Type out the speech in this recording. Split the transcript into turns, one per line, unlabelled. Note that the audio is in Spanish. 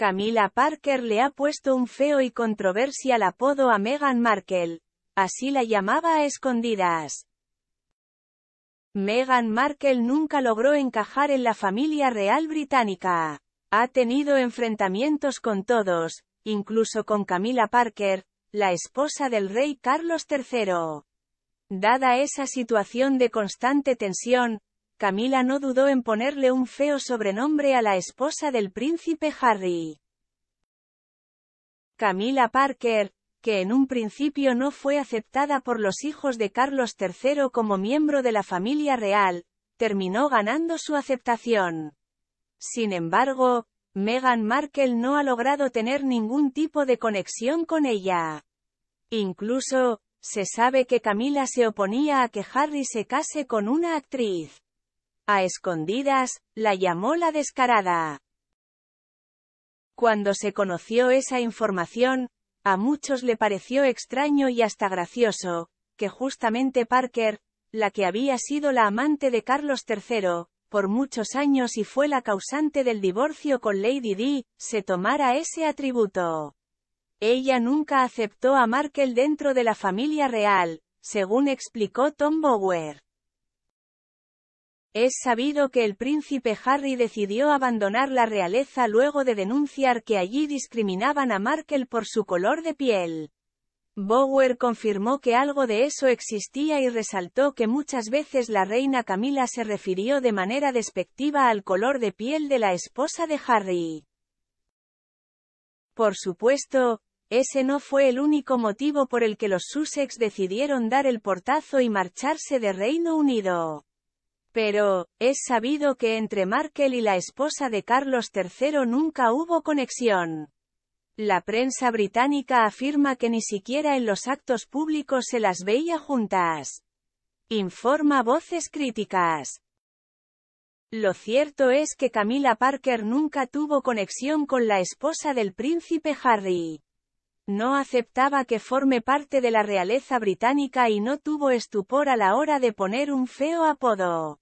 Camila Parker le ha puesto un feo y controversial apodo a Meghan Markle. Así la llamaba a escondidas. Meghan Markle nunca logró encajar en la familia real británica. Ha tenido enfrentamientos con todos, incluso con Camila Parker, la esposa del rey Carlos III. Dada esa situación de constante tensión, Camila no dudó en ponerle un feo sobrenombre a la esposa del príncipe Harry. Camila Parker, que en un principio no fue aceptada por los hijos de Carlos III como miembro de la familia real, terminó ganando su aceptación. Sin embargo, Meghan Markle no ha logrado tener ningún tipo de conexión con ella. Incluso, se sabe que Camila se oponía a que Harry se case con una actriz. A escondidas, la llamó la descarada. Cuando se conoció esa información, a muchos le pareció extraño y hasta gracioso, que justamente Parker, la que había sido la amante de Carlos III, por muchos años y fue la causante del divorcio con Lady Di, se tomara ese atributo. Ella nunca aceptó a Markel dentro de la familia real, según explicó Tom Bower. Es sabido que el príncipe Harry decidió abandonar la realeza luego de denunciar que allí discriminaban a Markle por su color de piel. Bower confirmó que algo de eso existía y resaltó que muchas veces la reina Camila se refirió de manera despectiva al color de piel de la esposa de Harry. Por supuesto, ese no fue el único motivo por el que los Sussex decidieron dar el portazo y marcharse de Reino Unido. Pero, es sabido que entre Markel y la esposa de Carlos III nunca hubo conexión. La prensa británica afirma que ni siquiera en los actos públicos se las veía juntas. Informa voces críticas. Lo cierto es que Camila Parker nunca tuvo conexión con la esposa del príncipe Harry. No aceptaba que forme parte de la realeza británica y no tuvo estupor a la hora de poner un feo apodo.